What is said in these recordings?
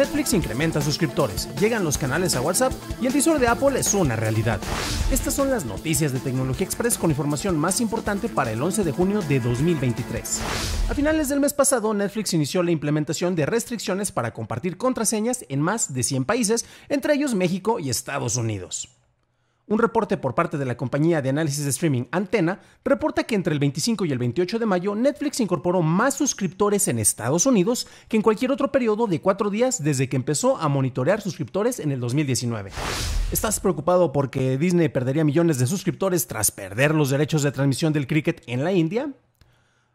Netflix incrementa suscriptores, llegan los canales a WhatsApp y el visor de Apple es una realidad. Estas son las noticias de Tecnología Express con información más importante para el 11 de junio de 2023. A finales del mes pasado, Netflix inició la implementación de restricciones para compartir contraseñas en más de 100 países, entre ellos México y Estados Unidos. Un reporte por parte de la compañía de análisis de streaming Antena reporta que entre el 25 y el 28 de mayo Netflix incorporó más suscriptores en Estados Unidos que en cualquier otro periodo de cuatro días desde que empezó a monitorear suscriptores en el 2019. ¿Estás preocupado porque Disney perdería millones de suscriptores tras perder los derechos de transmisión del cricket en la India?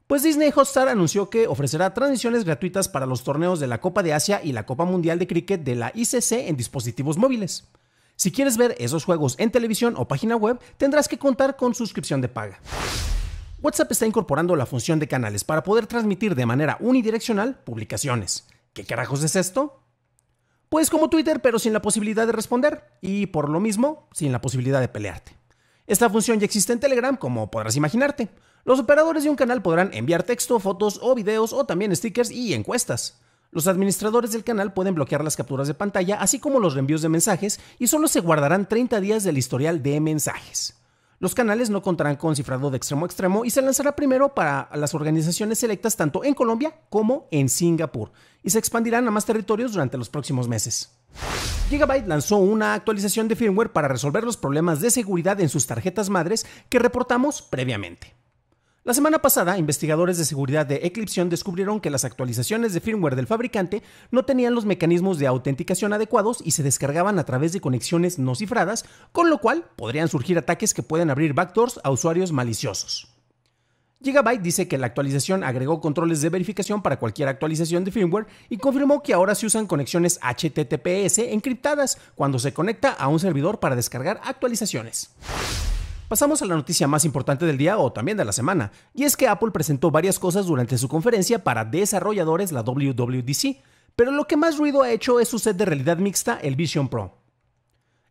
Pues Disney Hotstar anunció que ofrecerá transmisiones gratuitas para los torneos de la Copa de Asia y la Copa Mundial de Cricket de la ICC en dispositivos móviles. Si quieres ver esos juegos en televisión o página web, tendrás que contar con suscripción de paga. WhatsApp está incorporando la función de canales para poder transmitir de manera unidireccional publicaciones. ¿Qué carajos es esto? Pues como Twitter, pero sin la posibilidad de responder y por lo mismo, sin la posibilidad de pelearte. Esta función ya existe en Telegram, como podrás imaginarte. Los operadores de un canal podrán enviar texto, fotos o videos o también stickers y encuestas. Los administradores del canal pueden bloquear las capturas de pantalla, así como los reenvíos de mensajes, y solo se guardarán 30 días del historial de mensajes. Los canales no contarán con cifrado de extremo a extremo y se lanzará primero para las organizaciones selectas tanto en Colombia como en Singapur, y se expandirán a más territorios durante los próximos meses. Gigabyte lanzó una actualización de firmware para resolver los problemas de seguridad en sus tarjetas madres que reportamos previamente. La semana pasada, investigadores de seguridad de Eclipsion descubrieron que las actualizaciones de firmware del fabricante no tenían los mecanismos de autenticación adecuados y se descargaban a través de conexiones no cifradas, con lo cual podrían surgir ataques que pueden abrir backdoors a usuarios maliciosos. Gigabyte dice que la actualización agregó controles de verificación para cualquier actualización de firmware y confirmó que ahora se usan conexiones HTTPS encriptadas cuando se conecta a un servidor para descargar actualizaciones. Pasamos a la noticia más importante del día o también de la semana, y es que Apple presentó varias cosas durante su conferencia para desarrolladores, la WWDC, pero lo que más ruido ha hecho es su set de realidad mixta, el Vision Pro.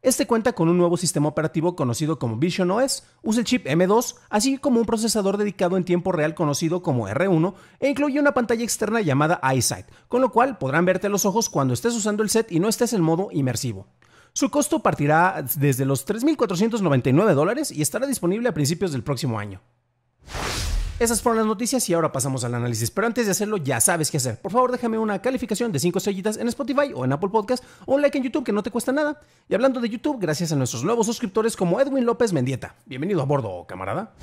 Este cuenta con un nuevo sistema operativo conocido como Vision OS, usa el chip M2, así como un procesador dedicado en tiempo real conocido como R1, e incluye una pantalla externa llamada EyeSight, con lo cual podrán verte los ojos cuando estés usando el set y no estés en modo inmersivo. Su costo partirá desde los 3.499 dólares y estará disponible a principios del próximo año. Esas fueron las noticias y ahora pasamos al análisis. Pero antes de hacerlo, ya sabes qué hacer. Por favor, déjame una calificación de 5 estrellitas en Spotify o en Apple Podcast o un like en YouTube que no te cuesta nada. Y hablando de YouTube, gracias a nuestros nuevos suscriptores como Edwin López Mendieta. Bienvenido a bordo, camarada.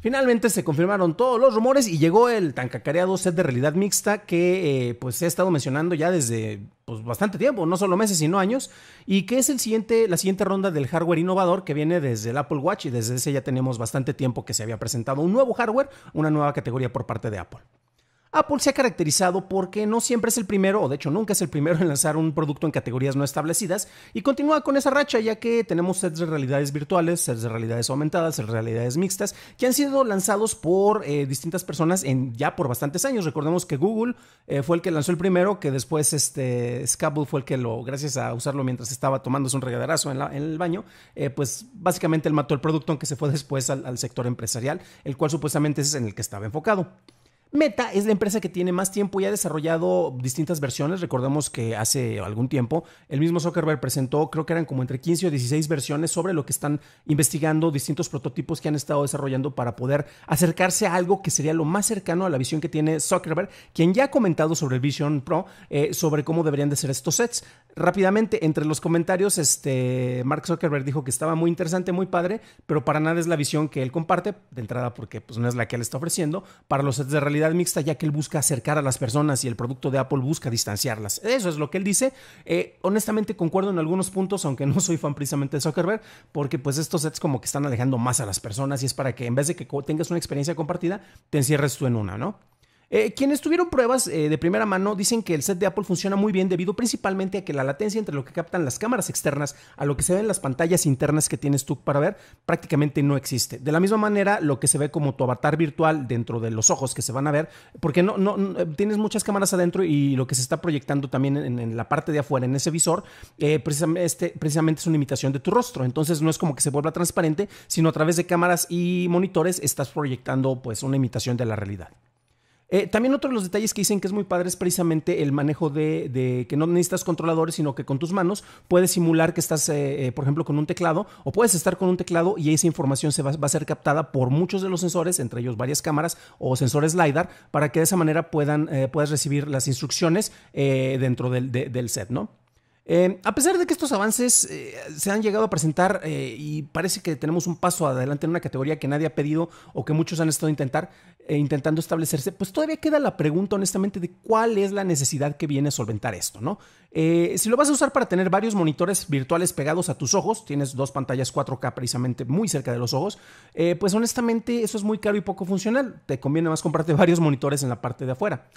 Finalmente se confirmaron todos los rumores y llegó el tan cacareado set de realidad mixta que eh, pues, se pues he estado mencionando ya desde pues, bastante tiempo, no solo meses sino años, y que es el siguiente, la siguiente ronda del hardware innovador que viene desde el Apple Watch y desde ese ya tenemos bastante tiempo que se había presentado un nuevo hardware, una nueva categoría por parte de Apple. Apple se ha caracterizado porque no siempre es el primero, o de hecho nunca es el primero en lanzar un producto en categorías no establecidas, y continúa con esa racha ya que tenemos sets de realidades virtuales, sets de realidades aumentadas, sets de realidades mixtas, que han sido lanzados por eh, distintas personas ya por bastantes años. Recordemos que Google eh, fue el que lanzó el primero, que después este, Scabble fue el que lo, gracias a usarlo mientras estaba tomándose un regaderazo en, el baño, eh, pues básicamente él mató el producto, aunque se fue después al sector empresarial, el cual supuestamente es en el que estaba enfocado. Meta es la empresa que tiene más tiempo y ha desarrollado distintas versiones. Recordemos que hace algún tiempo el mismo Zuckerberg presentó, creo que eran como entre 15 o 16 versiones sobre lo que están investigando, distintos prototipos que han estado desarrollando para poder acercarse a algo que sería lo más cercano a la visión que tiene Zuckerberg, quien ya ha comentado sobre el Vision Pro, eh, sobre cómo deberían de ser estos sets rápidamente, entre los comentarios, este, Mark Zuckerberg dijo que estaba muy interesante, muy padre, pero para nada es la visión que él comparte, de entrada porque pues, no es la que él está ofreciendo, para los sets de realidad mixta, ya que él busca acercar a las personas y el producto de Apple busca distanciarlas. Eso es lo que él dice. Eh, honestamente, concuerdo en algunos puntos, aunque no soy fan precisamente de Zuckerberg, porque pues estos sets como que están alejando más a las personas y es para que en vez de que tengas una experiencia compartida, te encierres tú en una, ¿no? Eh, quienes tuvieron pruebas eh, de primera mano dicen que el set de Apple funciona muy bien debido principalmente a que la latencia entre lo que captan las cámaras externas a lo que se ven las pantallas internas que tienes tú para ver prácticamente no existe. De la misma manera, lo que se ve como tu avatar virtual dentro de los ojos que se van a ver, porque no, tienes muchas cámaras adentro y lo que se está proyectando también en, la parte de afuera, en ese visor, eh, precisamente, precisamente es una imitación de tu rostro. Entonces no es como que se vuelva transparente, sino a través de cámaras y monitores estás proyectando pues una imitación de la realidad. Eh, también otro de los detalles que dicen que es muy padre es precisamente el manejo de, que no necesitas controladores, sino que con tus manos puedes simular que estás, eh, eh, por ejemplo, con un teclado o puedes estar con un teclado y esa información se va, a ser captada por muchos de los sensores, entre ellos varias cámaras o sensores LiDAR, para que de esa manera puedan, puedas recibir las instrucciones dentro del, del set, ¿no? Eh, a pesar de que estos avances eh, se han llegado a presentar eh, y parece que tenemos un paso adelante en una categoría que nadie ha pedido o que muchos han estado intentar, intentando establecerse, pues todavía queda la pregunta honestamente de cuál es la necesidad que viene a solventar esto, ¿no? si lo vas a usar para tener varios monitores virtuales pegados a tus ojos, tienes dos pantallas 4K precisamente muy cerca de los ojos, pues honestamente eso es muy caro y poco funcional. Te conviene más comprarte varios monitores en la parte de afuera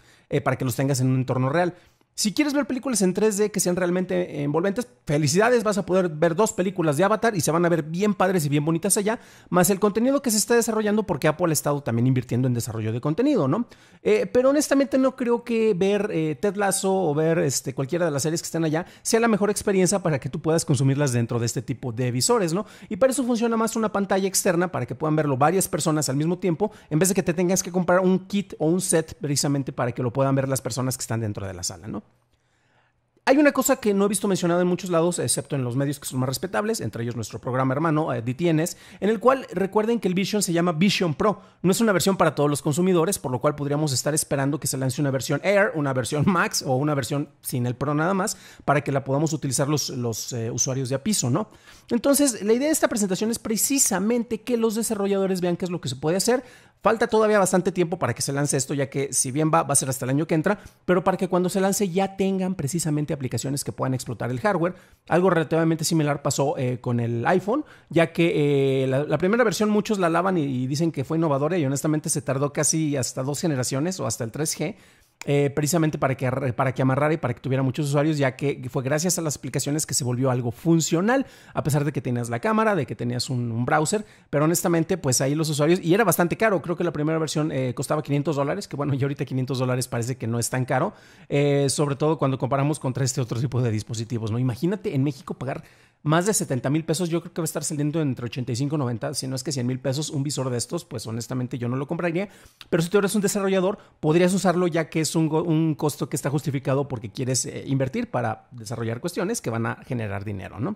para que los tengas en un entorno real. Si quieres ver películas en 3D que sean realmente envolventes, felicidades, vas a poder ver dos películas de Avatar y se van a ver bien padres y bien bonitas allá, más el contenido que se está desarrollando porque Apple ha estado también invirtiendo en desarrollo de contenido, ¿no? Eh, pero honestamente no creo que ver eh, Ted Lasso o ver este, cualquiera de las series que están allá sea la mejor experiencia para que tú puedas consumirlas dentro de este tipo de visores, ¿no? Y para eso funciona más una pantalla externa para que puedan verlo varias personas al mismo tiempo, en vez de que te tengas que comprar un kit o un set precisamente para que lo puedan ver las personas que están dentro de la sala, ¿no? Hay una cosa que no he visto mencionada en muchos lados, excepto en los medios que son más respetables, entre ellos nuestro programa hermano, eh, DTNs, en el cual recuerden que el Vision se llama Vision Pro. No es una versión para todos los consumidores, por lo cual podríamos estar esperando que se lance una versión Air, una versión Max o una versión sin el Pro nada más, para que la podamos utilizar los, eh, usuarios de piso, ¿no? Entonces, la idea de esta presentación es precisamente que los desarrolladores vean qué es lo que se puede hacer, Falta todavía bastante tiempo para que se lance esto, ya que si bien va, va a ser hasta el año que entra, pero para que cuando se lance ya tengan precisamente aplicaciones que puedan explotar el hardware. Algo relativamente similar pasó eh, con el iPhone, ya que eh, la, primera versión muchos la lavan y, dicen que fue innovadora y honestamente se tardó casi hasta dos generaciones o hasta el 3G eh, precisamente para que, para que amarrara y para que tuviera muchos usuarios, ya que fue gracias a las aplicaciones que se volvió algo funcional, a pesar de que tenías la cámara, de que tenías un, browser, pero honestamente, pues ahí los usuarios, y era bastante caro, creo que la primera versión eh, costaba 500 dólares, que bueno, y ahorita 500 dólares parece que no es tan caro, eh, sobre todo cuando comparamos contra este otro tipo de dispositivos, ¿no? Imagínate en México pagar más de 70 mil pesos, yo creo que va a estar saliendo entre 85 y 90, si no es que 100 mil pesos un visor de estos, pues honestamente yo no lo compraría, pero si tú eres un desarrollador, podrías usarlo ya que es es un, costo que está justificado porque quieres eh, invertir para desarrollar cuestiones que van a generar dinero, ¿no?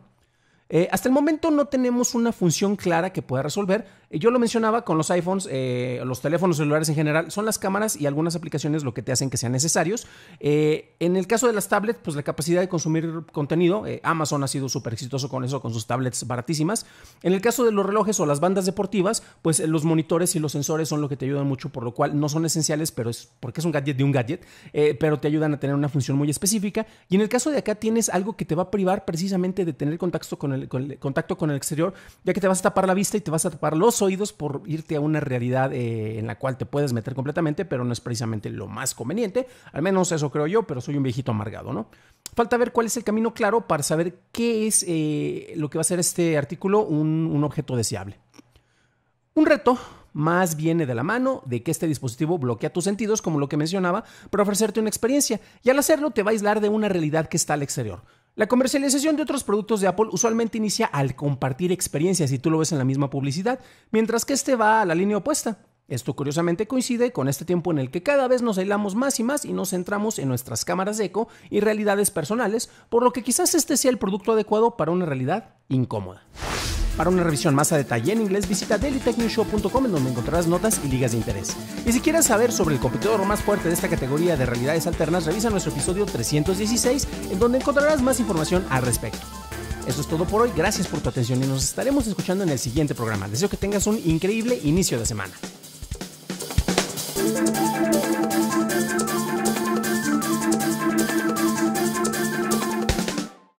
Eh, hasta el momento no tenemos una función clara que pueda resolver, yo lo mencionaba con los iPhones, eh, los teléfonos celulares en general, son las cámaras y algunas aplicaciones lo que te hacen que sean necesarios. Eh, en el caso de las tablets, pues la capacidad de consumir contenido, eh, Amazon ha sido súper exitoso con eso, con sus tablets baratísimas. En el caso de los relojes o las bandas deportivas, pues los monitores y los sensores son lo que te ayudan mucho, por lo cual no son esenciales, pero es porque es un gadget de un gadget, pero te ayudan a tener una función muy específica. Y en el caso de acá tienes algo que te va a privar precisamente de tener contacto con el, contacto con el exterior, ya que te vas a tapar la vista y te vas a tapar los oídos por irte a una realidad eh, en la cual te puedes meter completamente, pero no es precisamente lo más conveniente. Al menos eso creo yo, pero soy un viejito amargado, ¿no? Falta ver cuál es el camino claro para saber qué es eh, lo que va a ser este artículo un objeto deseable. Un reto más viene de la mano de que este dispositivo bloquea tus sentidos, como lo que mencionaba, para ofrecerte una experiencia, y al hacerlo te va a aislar de una realidad que está al exterior. La comercialización de otros productos de Apple usualmente inicia al compartir experiencias y tú lo ves en la misma publicidad, mientras que este va a la línea opuesta. Esto curiosamente coincide con este tiempo en el que cada vez nos aislamos más y más y nos centramos en nuestras cámaras de eco y realidades personales, por lo que quizás este sea el producto adecuado para una realidad incómoda. Para una revisión más a detalle en inglés, visita dailytechnewshow.com en donde encontrarás notas y ligas de interés. Y si quieres saber sobre el competidor más fuerte de esta categoría de realidades alternas, revisa nuestro episodio 316 en donde encontrarás más información al respecto. Eso es todo por hoy, gracias por tu atención y nos estaremos escuchando en el siguiente programa. Deseo que tengas un increíble inicio de semana.